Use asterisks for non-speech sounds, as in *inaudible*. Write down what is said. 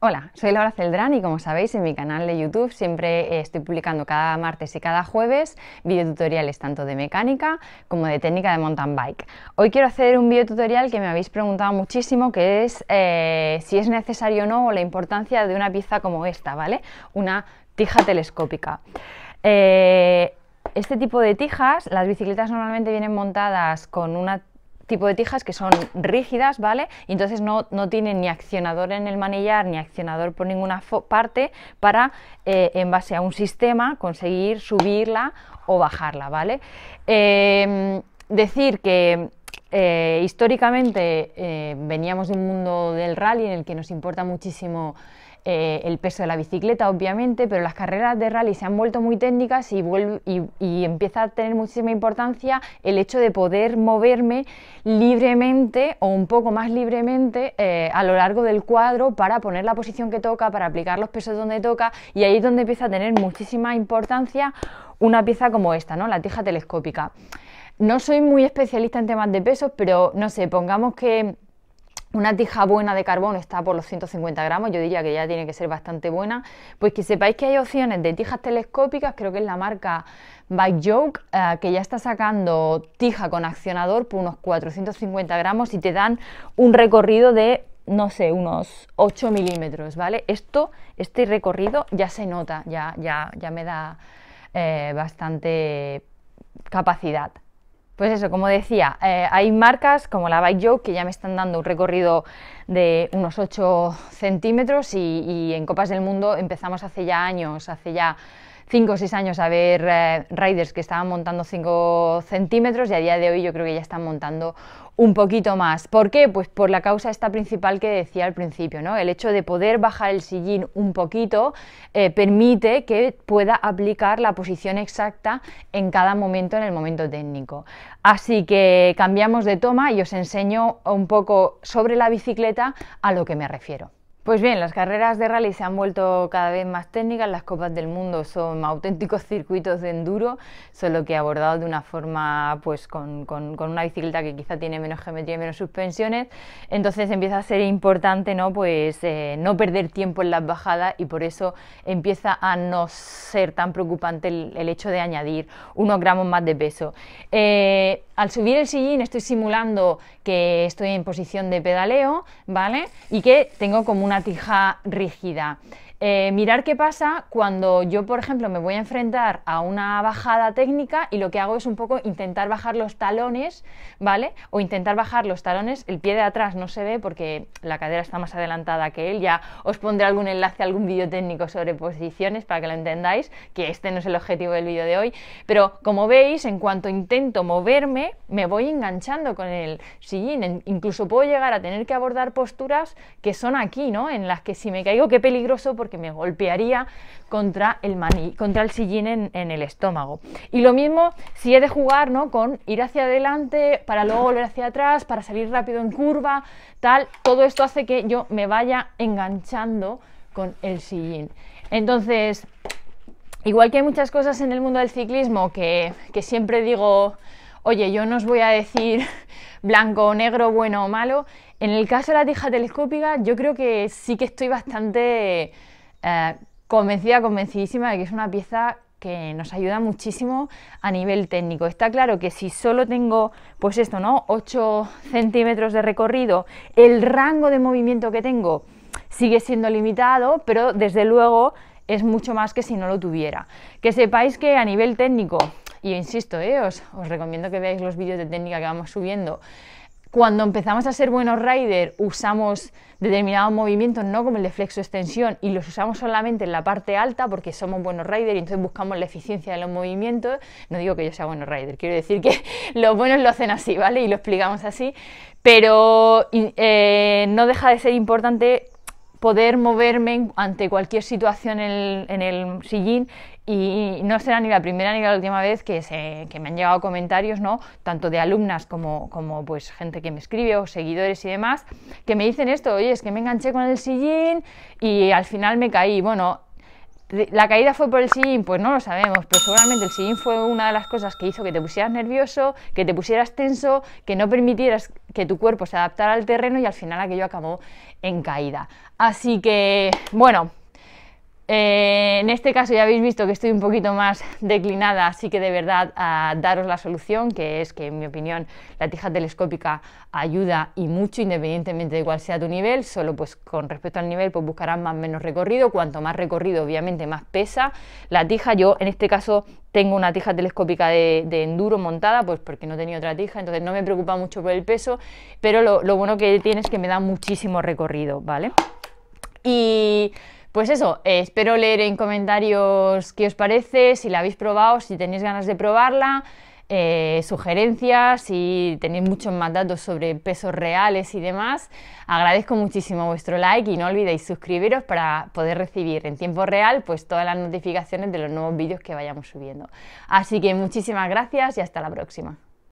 Hola, soy Laura Celdrán y como sabéis en mi canal de YouTube siempre eh, estoy publicando cada martes y cada jueves videotutoriales tanto de mecánica como de técnica de mountain bike. Hoy quiero hacer un videotutorial que me habéis preguntado muchísimo que es eh, si es necesario o no la importancia de una pieza como esta, ¿vale? Una tija telescópica. Eh, este tipo de tijas, las bicicletas normalmente vienen montadas con una tipo de tijas que son rígidas, ¿vale? Y entonces no, no tienen ni accionador en el manillar ni accionador por ninguna parte para, eh, en base a un sistema, conseguir subirla o bajarla, ¿vale? Em, decir que eh, históricamente eh, veníamos de un mundo del rally en el que nos importa muchísimo eh, el peso de la bicicleta, obviamente, pero las carreras de rally se han vuelto muy técnicas y, empieza a tener muchísima importancia el hecho de poder moverme libremente o un poco más libremente a lo largo del cuadro para poner la posición que toca, para aplicar los pesos donde toca y ahí es donde empieza a tener muchísima importancia una pieza como esta, ¿no? la tija telescópica. No soy muy especialista en temas de pesos, pero no sé, pongamos que una tija buena de carbón está por los 150 gramos, yo diría que ya tiene que ser bastante buena, pues que sepáis que hay opciones de tijas telescópicas, creo que es la marca By Joke, eh, que ya está sacando tija con accionador por unos 450 gramos y te dan un recorrido de no sé, unos 8 milímetros, ¿vale? Esto, este recorrido ya se nota, ya, ya, me da eh, bastante capacidad. Pues eso, como decía, eh, hay marcas como la Bike Joe que ya me están dando un recorrido de unos 8 centímetros y en Copas del Mundo empezamos hace ya años, hace ya 5 o 6 años a ver eh, riders que estaban montando 5 centímetros y a día de hoy yo creo que ya están montando un poquito más. ¿Por qué? Pues por la causa esta principal que decía al principio, ¿no? El hecho de poder bajar el sillín un poquito eh, permite que pueda aplicar la posición exacta en cada momento en el momento técnico. Así que cambiamos de toma y os enseño un poco sobre la bicicleta a lo que me refiero. Pues bien, las carreras de rally se han vuelto cada vez más técnicas, las Copas del Mundo son auténticos circuitos de enduro, solo que abordados de una forma, pues con, una bicicleta que quizá tiene menos geometría y menos suspensiones, entonces empieza a ser importante, ¿no? Pues eh, no perder tiempo en las bajadas y por eso empieza a no ser tan preocupante el, hecho de añadir unos gramos más de peso. Eh, al subir el sillín estoy simulando que estoy en posición de pedaleo, ¿vale? Y que tengo como una tija rígida. Eh, mirar qué pasa cuando yo, por ejemplo, me voy a enfrentar a una bajada técnica y lo que hago es un poco intentar bajar los talones, ¿vale? O intentar bajar los talones, el pie de atrás no se ve porque la cadera está más adelantada que él, ya os pondré algún enlace, algún vídeo técnico sobre posiciones para que lo entendáis, que este no es el objetivo del vídeo de hoy, pero como veis, en cuanto intento moverme, me voy enganchando con el sillín, incluso puedo llegar a tener que abordar posturas que son aquí, ¿no? En las que si me caigo, qué peligroso porque me golpearía contra el, maní, contra el sillín en, el estómago. Y lo mismo si he de jugar, ¿no? Con ir hacia adelante, para luego volver hacia atrás, para salir rápido en curva, tal. Todo esto hace que yo me vaya enganchando con el sillín. Entonces, igual que hay muchas cosas en el mundo del ciclismo que, que siempre digo Oye, yo no os voy a decir *laughs* blanco o negro, bueno o malo. En el caso de la tija telescópica, yo creo que sí que estoy bastante eh, convencida, convencidísima de que es una pieza que nos ayuda muchísimo a nivel técnico. Está claro que si solo tengo, pues esto, ¿no? 8 centímetros de recorrido, el rango de movimiento que tengo sigue siendo limitado, pero desde luego es mucho más que si no lo tuviera. Que sepáis que a nivel técnico yo insisto, eh, os, recomiendo que veáis los vídeos de técnica que vamos subiendo cuando empezamos a ser buenos rider usamos determinados movimientos, no como el de flexo extensión, y los usamos solamente en la parte alta porque somos buenos rider y entonces buscamos la eficiencia de los movimientos. No digo que yo sea bueno rider, quiero decir que *laughs* los buenos lo hacen así, ¿vale? Y lo explicamos así, pero eh, no deja de ser importante poder moverme ante cualquier situación en el, en el, sillín y no será ni la primera ni la última vez que, se, que me han llegado comentarios, ¿no? tanto de alumnas como, como pues, gente que me escribe o seguidores y demás, que me dicen esto, oye, es que me enganché con el sillín y al final me caí. Bueno, la caída fue por el sillín, pues no lo sabemos, pero seguramente el sillín fue una de las cosas que hizo que te pusieras nervioso, que te pusieras tenso, que no permitieras que tu cuerpo se adaptara al terreno y al final aquello acabó en caída. Así que, bueno, eh, en este caso ya habéis visto que estoy un poquito más declinada, así que de verdad a daros la solución, que es que en mi opinión la tija telescópica ayuda y mucho, independientemente de cuál sea tu nivel, solo pues con respecto al nivel pues buscarás más o menos recorrido, cuanto más recorrido obviamente más pesa la tija, yo en este caso tengo una tija telescópica de, enduro montada, pues porque no tenía otra tija, entonces no me preocupa mucho por el peso, pero lo, lo bueno que tiene es que me da muchísimo recorrido, ¿vale? Y pues eso, eh, espero leer en comentarios qué os parece, si la habéis probado, si tenéis ganas de probarla, eh, sugerencias, si tenéis muchos más datos sobre pesos reales y demás. Agradezco muchísimo vuestro like y no olvidéis suscribiros para poder recibir en tiempo real pues, todas las notificaciones de los nuevos vídeos que vayamos subiendo. Así que muchísimas gracias y hasta la próxima.